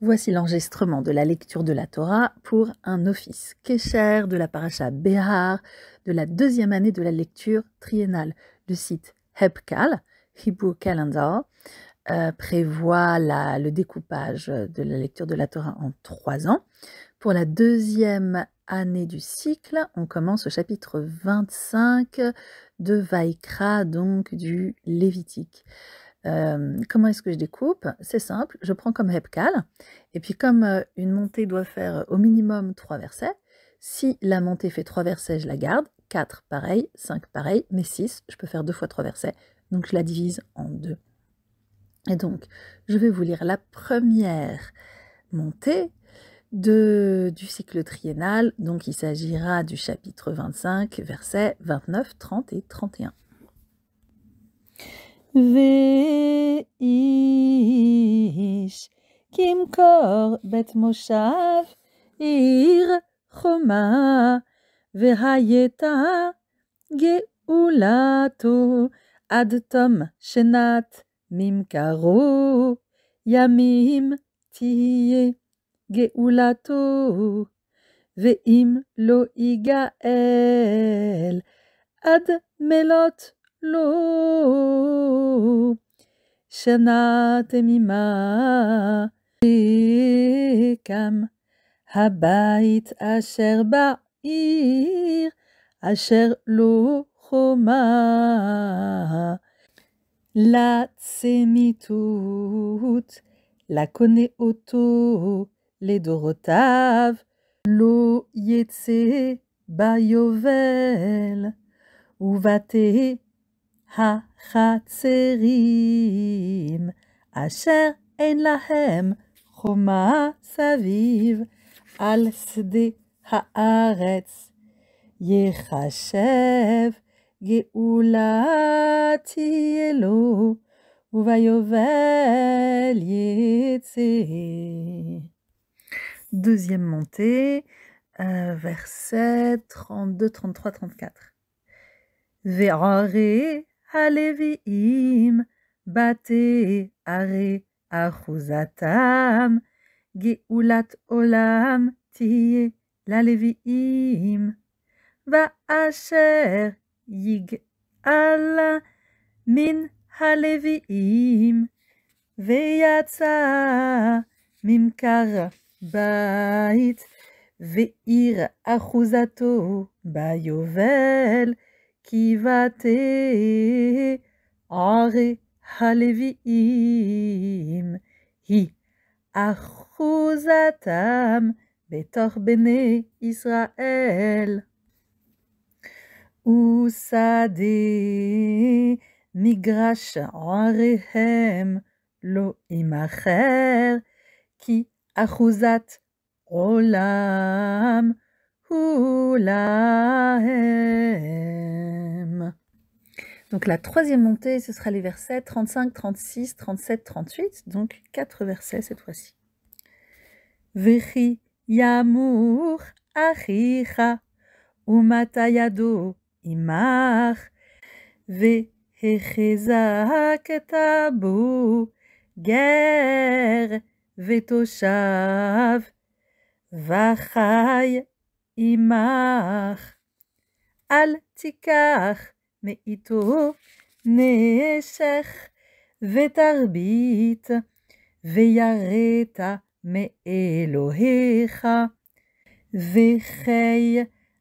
Voici l'enregistrement de la lecture de la Torah pour un office kesher de la paracha Behar de la deuxième année de la lecture triennale. Le site Hebkal, Hebrew Calendar, euh, prévoit le découpage de la lecture de la Torah en trois ans. Pour la deuxième année du cycle, on commence au chapitre 25 de Vaikra, donc du Lévitique. Euh, comment est-ce que je découpe C'est simple, je prends comme hepcal, et puis comme euh, une montée doit faire euh, au minimum trois versets, si la montée fait trois versets, je la garde, quatre pareil, cinq pareil, mais six, je peux faire deux fois trois versets, donc je la divise en deux. Et donc, je vais vous lire la première montée de, du cycle triennal, donc il s'agira du chapitre 25, versets 29, 30 et 31. ואיש כמכור בית מושב עיר חומה, והייתה גאולתו עד תום שנת ממכרו, ימים תהיה גאולתו, ואם לא יגאל עד מלות lo shenat temima kam habait asher ba'ir asher lo choma la tsemitut la kone oto les dorotav lo yetse bayovel Uvate החצרים, אשר אין להם חומה סביב, על שדה הארץ יחשב גאולה תהיה לו, וביובל יצא. Deuxième montée, euh, verset 32, 33, 34. הלוויים, בתי ערי אחוזתם, גאולת עולם תהיה ללוויים, ואשר יגאל מן הלוויים, ויצא ממכר בית, ועיר אחוזתו ביובל, kivate are haleviim hi achuzatam betor bene Israël. Usade migrash arehem lo imacher ki achuzat olam Ulahem. Donc la troisième montée, ce sera les versets 35, 36, 37, 38, donc quatre versets cette fois-ci. Vechi yamur achicha umatayado imar ketabu. ger vetoshav vachai imach. Al tikach meito neshech vetarbit veyareta Elohecha, vechei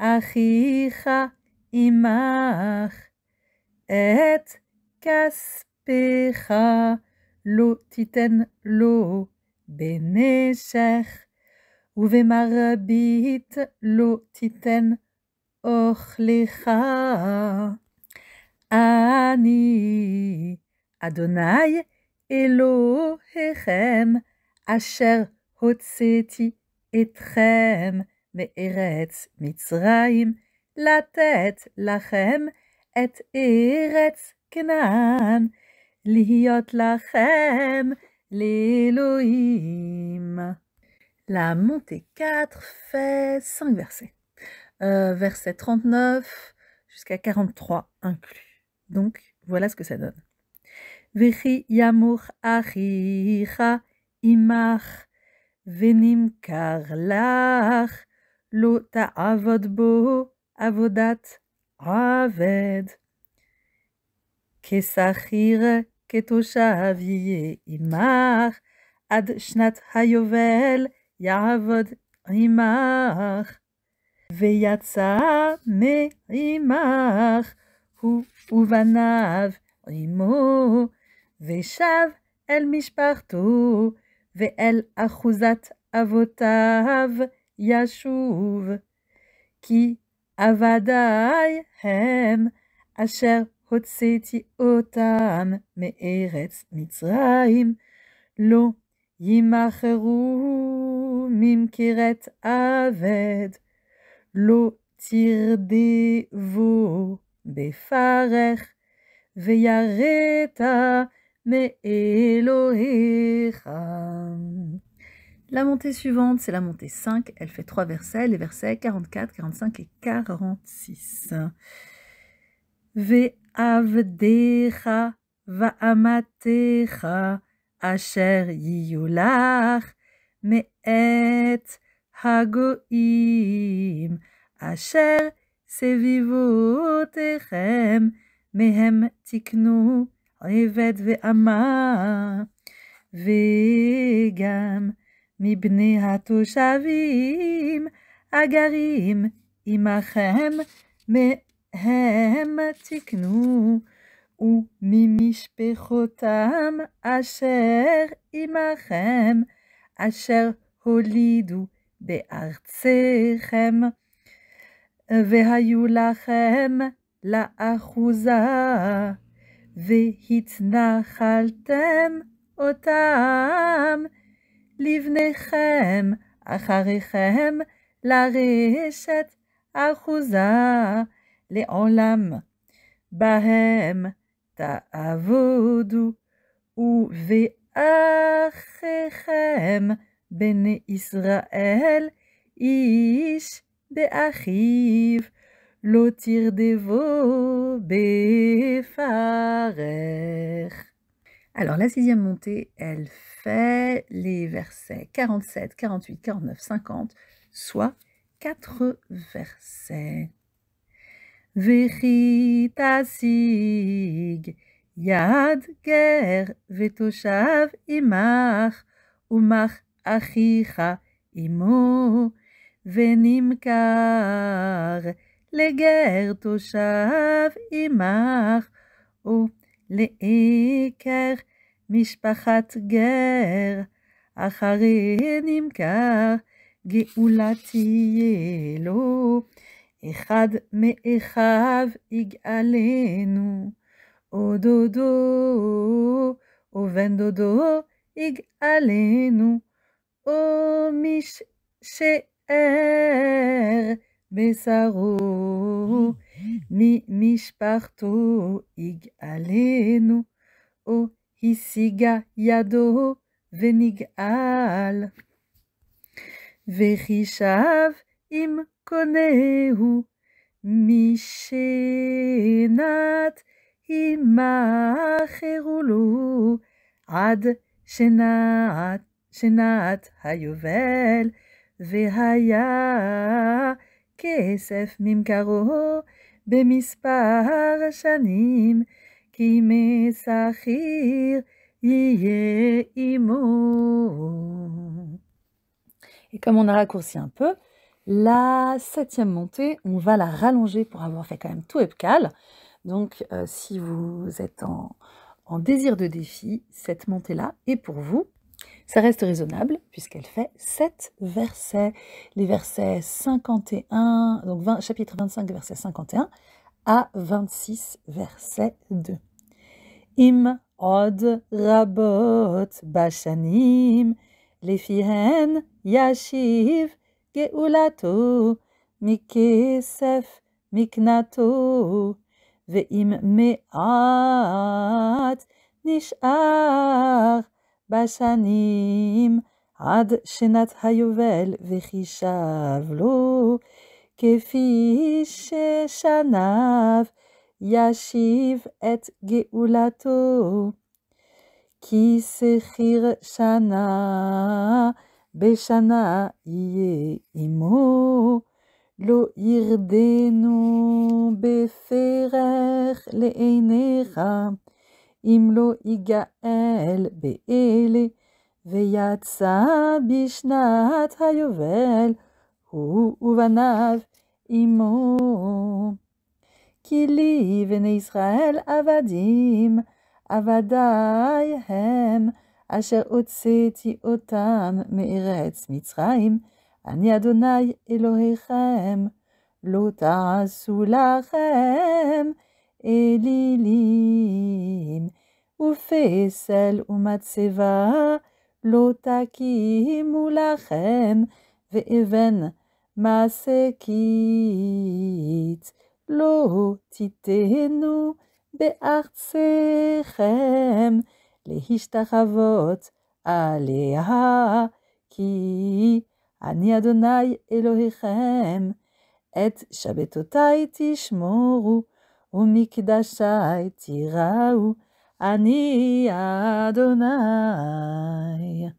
achicha imach et kaspecha lo titen lo beneshech Uvemarabit marabit lo titen ochlecha, ani Adonai Elohechem, asher hotzeti etrem me eretz mitzraim latet lachem et eretz Kanan, Liot lachem Leloim la montée 4 fait 5 versets. Euh, verset 39 jusqu'à 43 inclus. Donc, voilà ce que ça donne. Vechi yamur aricha imach venim karlach lo ta'avod avodat aved kesachir ketoshav Imar ad shnat hayovel יעבוד עמך, ויצא מעמך, הוא ובניו עמו, ושב אל משפחתו, ואל אחוזת אבותיו ישוב. כי עבדי הם, אשר הוצאתי אותם מארץ מצרים, לא Yimacheru mimkiret aved lo befarech veyareta me La montée suivante, c'est la montée 5. Elle fait trois versets, les versets 44, 45 et 46. Ve'avdecha va'amatecha אשר יהיו לך מאת הגויים, אשר סביבותיכם, מהם תקנו עבד ואמה וגם מבני התושבים הגרים עמכם, מהם תקנו ou perotam asher imachem asher holidu be'artzechem vehayulachem la la'achuza ve'hitnachaltem otam livnechem acharichem la'reshet achuza olam bahem avodou ou ve'achechem bene Israël ish be'achiv lotir devo be'farech. Alors la sixième montée, elle fait les versets 47, 48, 49, 50, soit quatre versets. וכי תשיג יד גר ותושב עמך, ומח אחיך עמו, ונמכר לגר תושב עמך, ולעיקר משפחת גר, אחרי נמכר גאולת יהיה לו. "ehad me ichav igalenu O dodo »« O ven do O mish sher Mi mishparto partout O hisiga yado venigal im ne hu ad shenat shenat hayovel vehaya kesef mimkarot bemispar shanim ki mesakhir ye Et comme on a raccourci un peu la septième montée, on va la rallonger pour avoir fait quand même tout epcal. Donc euh, si vous êtes en, désir de défi, cette montée-là est pour vous. Ça reste raisonnable puisqu'elle fait sept versets, les versets 51, donc 20, chapitre 25, verset 51 à 26, verset 2. Im od rabot bashanim lefihen yashiv גאולתו, מכסף מקנתו, ואם מעט נשאר בשנים עד שנת היובל וחישב לו כפי ששניו ישיב את גאולתו. כי שכיר שנה Beshana ye imo lo irdeno beferre le imlo igael el beele veyat bishna uvanav imo kili vene Israel avadim avadayhem Asher otseti otam me'eretz mitzraim, ani Adonai Elohechem, lota sularem lachem elilim, ufesel umatseva, lo takimu lachem ve'even masekit, lo titenu be'artsechem, Lehishtaravot, Alea, Ki, Ani Adonai Elohim Et Shabetotai Tishmoru, Umikdashai Tiraou, Ani Adonai.